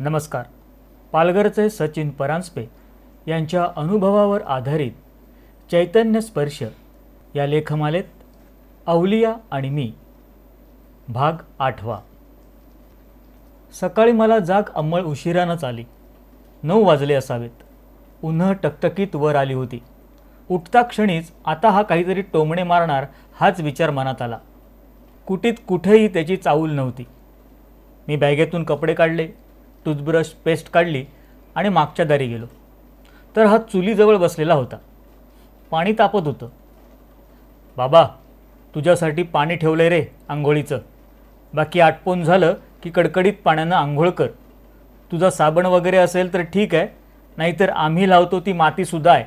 नमस्कार पालघरचे सचिन परांजपे यांच्या अनुभवावर आधारित चैतन्य स्पर्श या लेखमालेत अवलिया आणि मी भाग आठवा सकाळी मला जाग अंमळ उशिरानंच आली नऊ वाजले असावेत उन्हं टकटकीत वर आली होती उठता क्षणीच आता हा काहीतरी टोमणे मारणार हाच विचार मनात आला कुटीत कुठेही त्याची चाऊल नव्हती मी बॅगेतून कपडे काढले टूथब्रश पेस्ट काढली आणि मागच्या दारी गेलो तर हा चुलीजवळ बसलेला होता पाणी तापत होतं बाबा तुझ्यासाठी पाणी ठेवलं रे आंघोळीचं बाकी आटपून झालं की कडकडीत पाण्यानं आंघोळ कर तुझा साबण वगैरे असेल तर ठीक आहे नाहीतर आम्ही लावतो ती मातीसुद्धा आहे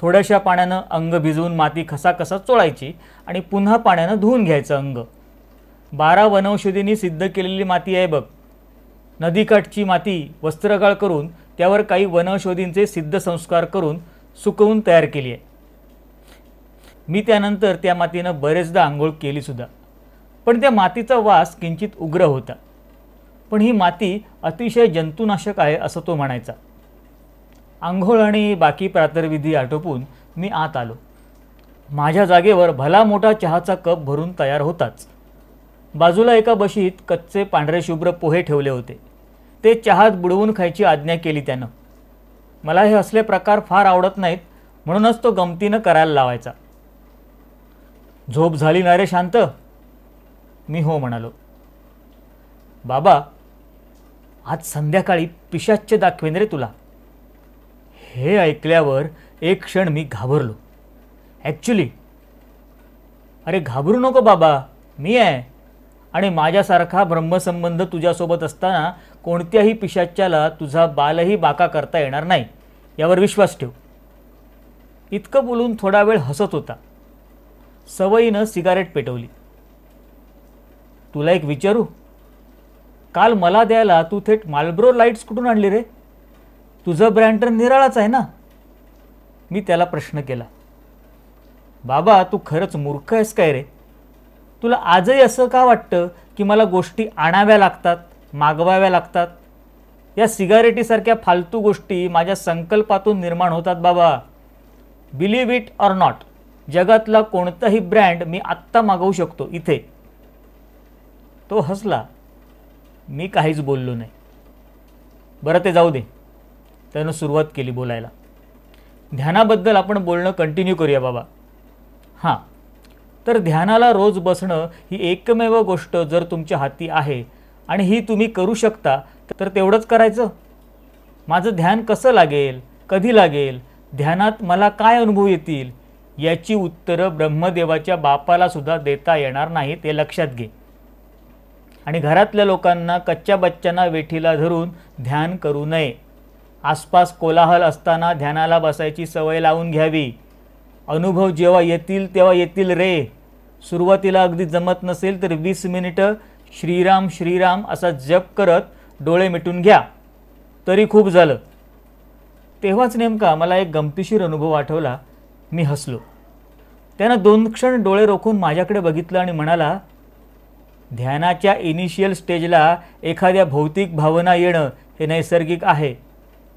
थोड्याशा पाण्यानं अंग भिजवून माती खसाखसा चोळायची आणि पुन्हा पाण्यानं धुवून घ्यायचं अंग बारा वनौषधींनी सिद्ध केलेली माती आहे बघ नदीकाठची माती वस्त्रगाळ करून त्यावर काही वनौषधींचे सिद्धसंस्कार करून सुकवून तयार केली आहे मी त्यानंतर त्या मातीनं बरेचदा आंघोळ केलीसुद्धा पण त्या मातीचा वास किंचित उग्र होता पण ही माती अतिशय जंतुनाशक आहे असं तो म्हणायचा आंघोळ आणि बाकी प्रातर्विधी आटोपून मी आत आलो माझ्या जागेवर भला मोठा चहाचा कप भरून तयार होताच बाजूला एका बशीत कच्चे पांढरे शुभ्र पोहे ठेवले होते ते चहात बुडवून खायची आज्ञा केली त्यानं मला हे असले प्रकार फार आवडत नाहीत म्हणूनच तो गमतीनं करायला लावायचा झोप झाली ना रे शांत मी हो म्हणालो बाबा आज संध्याकाळी पिशाच्य दाखवेन रे तुला हे ऐकल्यावर एक क्षण मी घाबरलो ॲक्च्युली अरे घाबरू नको बाबा मी आहे आणि माझ्यासारखा ब्रह्मसंबंध तुझ्यासोबत असताना कोणत्याही पिशाच्याला तुझा बालही बाका करता येणार नाही यावर विश्वास ठेव इतकं बोलून थोडा वेळ हसत होता सवयीनं सिगारेट पेटवली तुला एक विचारू काल मला द्यायला तू थेट मालब्रो लाईट्स कुठून आणली रे तुझं ब्रँड तर निराळाच आहे ना मी त्याला प्रश्न केला बाबा तू खरंच मूर्ख आहेस काय रे तुला आजही असं का वाटतं की मला गोष्टी आणाव्या लागतात मागवाव्या लागतात या सिगारेटीसारख्या फालतू गोष्टी माझ्या संकल्पातून निर्माण होतात बाबा बिलीव्ह इट ऑर नॉट जगातला कोणताही ब्रँड मी आत्ता मागवू शकतो इथे तो हसला मी काहीच बोललो नाही बरं ते जाऊ दे त्यानं सुरुवात केली बोलायला ध्यानाबद्दल आपण बोलणं कंटिन्यू करूया बाबा हां तर ध्यानाला रोज बसणं ही एकमेव गोष्ट जर तुमच्या हाती आहे आणि ही तुम्ही करू शकता तर तेवढंच करायचं माझं ध्यान कसं लागेल कधी लागेल ध्यानात मला काय अनुभव येतील याची उत्तरं ब्रह्मदेवाच्या बापाला सुद्धा देता येणार नाही ते लक्षात घे आणि घरातल्या लोकांना कच्च्या बच्च्यांना वेठीला धरून ध्यान करू नये आसपास कोलाहल असताना ध्यानाला बसायची सवय लावून घ्यावी अनुभव जेव्हा येतील तेव्हा येतील रे सुरुवातीला अगदी जमत नसेल तर वीस मिनिटं श्रीराम श्रीराम असा जप करत डोळे मिटून घ्या तरी खूप झालं तेव्हाच नेमका मला एक गमतीशीर अनुभव आठवला मी हसलो त्यानं दोन क्षण डोळे रोखून माझ्याकडे बघितलं आणि म्हणाला ध्यानाच्या इनिशियल स्टेजला एखाद्या भौतिक भावना येणं हे नैसर्गिक आहे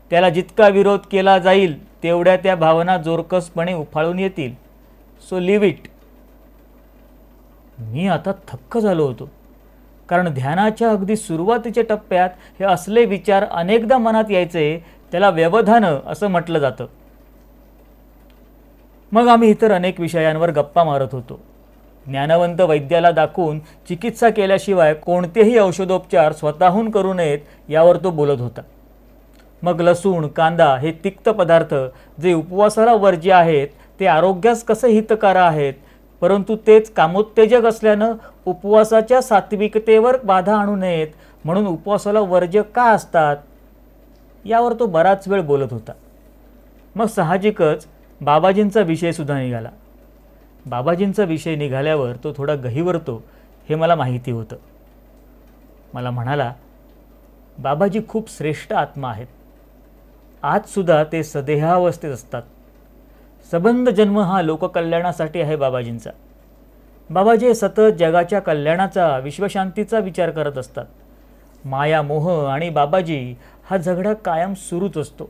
त्याला जितका विरोध केला जाईल तेवढ्या त्या भावना जोरकसपणे उफाळून येतील सो लिव इट मी आता थक्क झालो होतो कारण ध्यानाच्या अगदी सुरुवातीच्या टप्प्यात हे असले विचार अनेकदा मनात यायचे त्याला व्यवधानं असं म्हटलं जातं मग आम्ही इतर अनेक विषयांवर गप्पा मारत होतो ज्ञानवंत वैद्याला दाखवून चिकित्सा केल्याशिवाय कोणतेही औषधोपचार स्वतःहून करू नयेत यावर तो बोलत होता मग लसूण कांदा हे तिक्त पदार्थ जे उपवासाला वर्ज्य आहेत ते आरोग्यास कसे हितकारक आहेत परंतु तेच कामोत्तेजक असल्यानं उपवासाच्या सात्विकतेवर बाधा आणू नयेत म्हणून उपवासाला वर्ज्य का असतात यावर तो बराच वेळ बोलत होता मग साहजिकच बाबाजींचा विषयसुद्धा निघाला बाबाजींचा विषय निघाल्यावर तो थोडा गहिवरतो हे मला माहिती होतं मला म्हणाला बाबाजी खूप श्रेष्ठ आत्मा आहेत आजसुद्धा ते सदेहावस्थेत असतात सबंध जन्म हा लोककल्याणासाठी आहे बाबाजींचा बाबाजी सतत जगाच्या कल्याणाचा विश्वशांतीचा विचार करत असतात माया मोह आणि बाबाजी हा झगडा कायम सुरूच असतो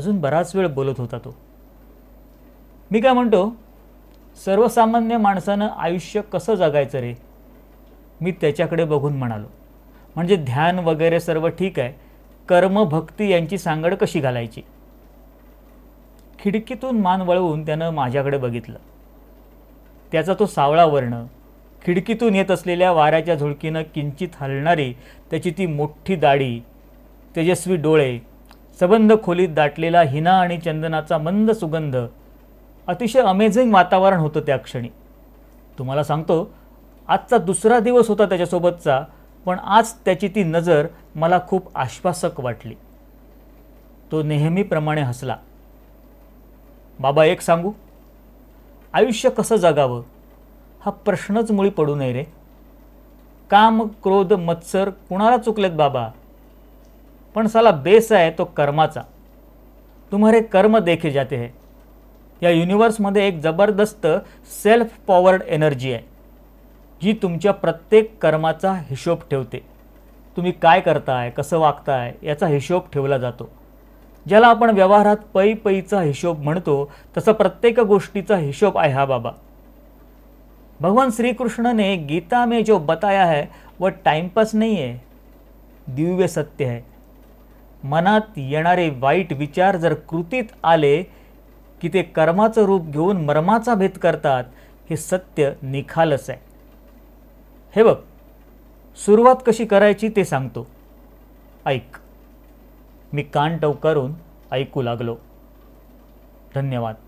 अजून बराच वेळ बोलत होता तो मी काय म्हणतो सर्वसामान्य माणसानं आयुष्य कसं जगायचं रे मी त्याच्याकडे बघून म्हणालो म्हणजे ध्यान वगैरे सर्व ठीक आहे कर्म भक्ती यांची सांगड कशी घालायची खिडकीतून मान वळवून त्यानं माझ्याकडे बघितलं त्याचा तो सावळा वर्ण खिडकीतून येत असलेल्या वाऱ्याच्या झुळकीनं किंचित हलणारी त्याची ती मोठी दाढी तेजस्वी डोळे सबंध खोलीत दाटलेला हिना आणि चंदनाचा मंद सुगंध अतिशय अमेझिंग वातावरण होतं त्या क्षणी तुम्हाला सांगतो आजचा दुसरा दिवस होता त्याच्यासोबतचा पण आज त्याची ती नजर मला खूप आश्वासक वाटली तो नेहमीप्रमाणे हसला बाबा एक सांगू आयुष्य कसं जगावं हा प्रश्नच मुळी पडू नये रे काम क्रोध मत्सर कुणाला चुकलेत बाबा पण साला बेस आहे तो कर्माचा तुम्हारे कर्म देखे जाते है या युनिवर्समध्ये एक जबरदस्त सेल्फ पॉवर्ड एनर्जी आहे जी तुमच्या प्रत्येक कर्माचा हिशोब ठेवते तुम्ही काय करताय कसं वागताय याचा हिशोब ठेवला जातो ज्याला आपण व्यवहारात पै पैचा हिशोब म्हणतो तसं प्रत्येक गोष्टीचा हिशोब आहे हा बाबा भगवान श्रीकृष्णने गीता में जो बताया है व टाइमपास नाही आहे दिव्य सत्य आहे मनात येणारे वाईट विचार जर कृतीत आले की ते कर्माचं रूप घेऊन मर्माचा भेद करतात हे सत्य निखालच आहे हे बघ सुरुवात कशी करायची ते सांगतो ऐक मी कान टवकारून ऐकू लागलो धन्यवाद